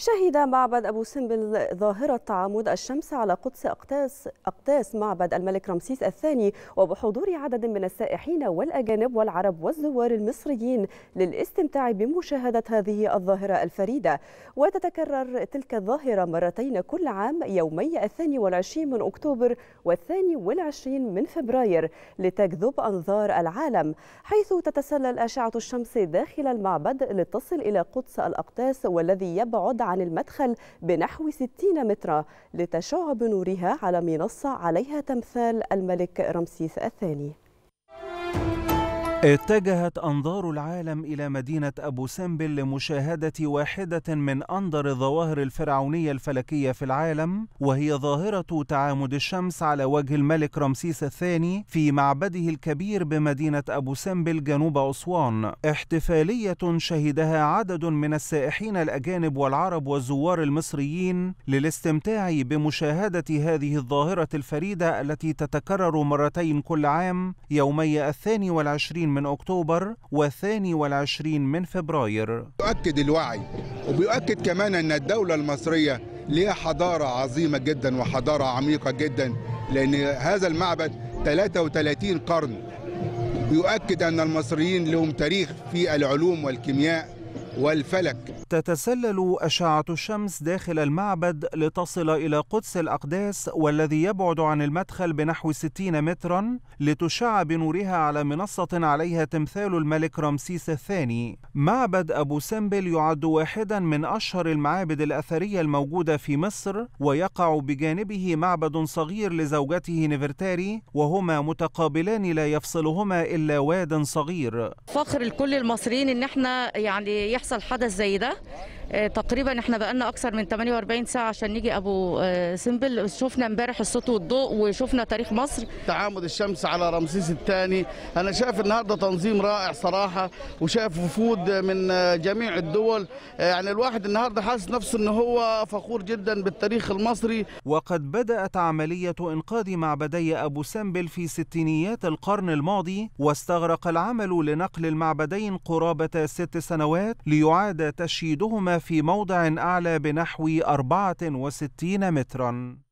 شهد معبد أبو سمبل ظاهرة تعامد الشمس على قدس أقتاس, أقتاس معبد الملك رمسيس الثاني وبحضور عدد من السائحين والأجانب والعرب والزوار المصريين للاستمتاع بمشاهدة هذه الظاهرة الفريدة وتتكرر تلك الظاهرة مرتين كل عام يومي الثاني والعشرين من أكتوبر والثاني والعشرين من فبراير لتجذب أنظار العالم حيث تتسلل أشعة الشمس داخل المعبد لتصل إلى قدس الأقتاس والذي يبعد عن المدخل بنحو 60 مترا لتشع بنورها على منصة عليها تمثال الملك رمسيس الثاني اتجهت أنظار العالم إلى مدينة أبو سمبل لمشاهدة واحدة من أندر الظواهر الفرعونية الفلكية في العالم وهي ظاهرة تعامد الشمس على وجه الملك رمسيس الثاني في معبده الكبير بمدينة أبو سمبل جنوب أسوان احتفالية شهدها عدد من السائحين الأجانب والعرب والزوار المصريين للاستمتاع بمشاهدة هذه الظاهرة الفريدة التي تتكرر مرتين كل عام يومي الثاني والعشرين والعشرين من أكتوبر والثاني والعشرين من فبراير يؤكد الوعي وبيؤكد كمان أن الدولة المصرية لها حضارة عظيمة جدا وحضارة عميقة جدا لأن هذا المعبد 33 قرن يؤكد أن المصريين لهم تاريخ في العلوم والكيمياء والفلك تتسلل أشعة الشمس داخل المعبد لتصل إلى قدس الأقداس والذي يبعد عن المدخل بنحو 60 مترا لتشع بنورها على منصة عليها تمثال الملك رمسيس الثاني معبد أبو سمبل يعد واحدا من أشهر المعابد الأثرية الموجودة في مصر ويقع بجانبه معبد صغير لزوجته نفرتاري وهما متقابلان لا يفصلهما إلا واد صغير فخر لكل المصريين إن احنا يعني يحصل حدث زي ده آه، تقريبا احنا بقالنا اكثر من 48 ساعه عشان نيجي ابو آه، سمبل شفنا امبارح الصوت والضوء وشفنا تاريخ مصر تعامد الشمس على رمسيس الثاني انا شايف النهارده تنظيم رائع صراحه وشايف وفود من آه، جميع الدول يعني الواحد النهارده حاسس نفسه ان هو فخور جدا بالتاريخ المصري وقد بدات عمليه انقاذ معبدي ابو سمبل في ستينيات القرن الماضي واستغرق العمل لنقل المعبدين قرابه ست سنوات ليعاد تشييدهما في موضع أعلى بنحو 64 متراً